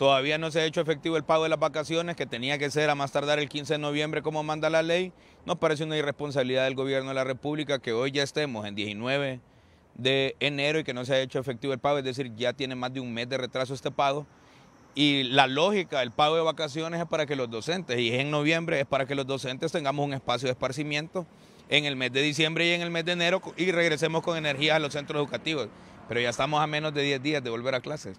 Todavía no se ha hecho efectivo el pago de las vacaciones, que tenía que ser a más tardar el 15 de noviembre como manda la ley. Nos parece una irresponsabilidad del gobierno de la República que hoy ya estemos en 19 de enero y que no se ha hecho efectivo el pago, es decir, ya tiene más de un mes de retraso este pago. Y la lógica del pago de vacaciones es para que los docentes, y en noviembre, es para que los docentes tengamos un espacio de esparcimiento en el mes de diciembre y en el mes de enero y regresemos con energía a los centros educativos. Pero ya estamos a menos de 10 días de volver a clases.